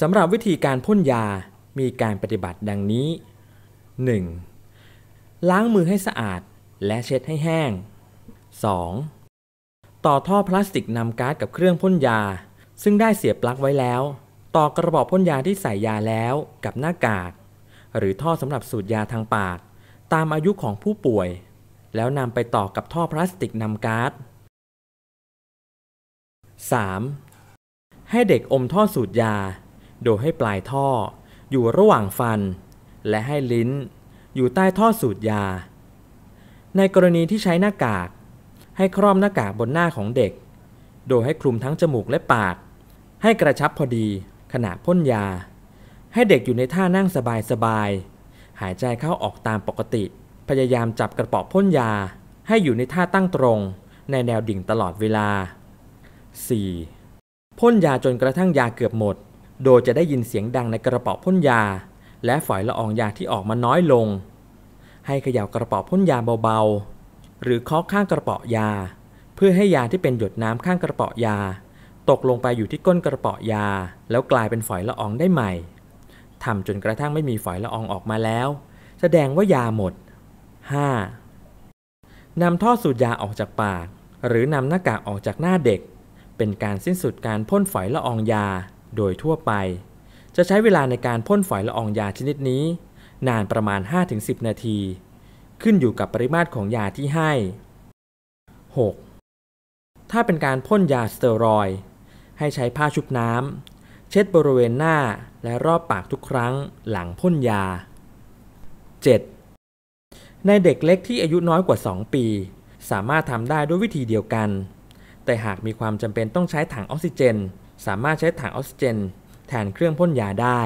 สำหรับวิธีการพ่นยามีการปฏิบัติดังนี้ 1. ล้างมือให้สะอาดและเช็ดให้แห้ง 2. ต่อท่อพลาสติกนำก๊าซกับเครื่องพ่นยา ซึ่งได้เสียบปลั๊กไว้แล้ว ต่อกระบอกพ่นยาที่ใส่ยาแล้วกับหน้ากาก หรือท่อสำหรับสูตรยาทางปาก ตามอายุของผู้ป่วย แล้วนำไปต่อกับท่อพลาสติกนำก๊าซ 3. ให้เด็กอมท่อสูตรยาโดยให้ปลายท่ออยู่ระหว่างฟัน และให้ลิ้นอยู่ใต้ท่อสูดยา ในกรณีที่ใช้หน้ากาก ให้ครอบหน้ากากบนหน้าของเด็ก โดยให้คลุมทั้งจมูกและปากให้กระชับพอดีขณะพ่นยา ให้เด็กอยู่ในท่านั่งสบายๆหายใจเข้าออกตามปกติ พยายามจับกระป๋อพ่นยา ให้อยู่ในท่าตั้งตรงในแนวดิ่งตลอดเวลา 4. พ่นยาจนกระทั่งยาเกือบหมดโดยจะได้ยินเสียงดังในกระป๋อพ่นยา และฝอยละอองยาที่ออกมาน้อยลง ให้เขย่ากระป๋อพ่นยาเบาๆ หรือเคาะข้างกระป๋อยา เพื่อให้ยาที่เป็นหยดน้ำข้างกระป๋อยา ตกลงไปอยู่ที่ก้นกระป๋อยาแล้วกลายเป็นฝอยละอองได้ใหม่ทำจนกระทั่งไม่มีฝอยละอองออกมาแล้ว แสดงว่ายาหมด 5. นำท่อสูดยาออกจากปาก หรือนำหน้ากากออกจากหน้าเด็ก เป็นการสิ้นสุดการพ่นฝอยละอองยาโดยทั่วไป จะใช้เวลาในการพ่นฝอยละอองยาชนิดนี้ นานประมาณ 5-10 นาที ขึ้นอยู่กับปริมาตรของยาที่ให้ 6. ถ้าเป็นการพ่นยาสเตียรอย ให้ใช้ผ้าชุบน้ำเช็ดบริเวณหน้าและรอบปากทุกครั้งหลังพ่นยา 7. ในเด็กเล็กที่อายุน้อยกว่า 2 ปี สามารถทำได้ด้วยวิธีเดียวกัน แต่หากมีความจำเป็นต้องใช้ถังออกซิเจนสามารถใช้ถังออกซิเจนแทนเครื่องพ่นยาได้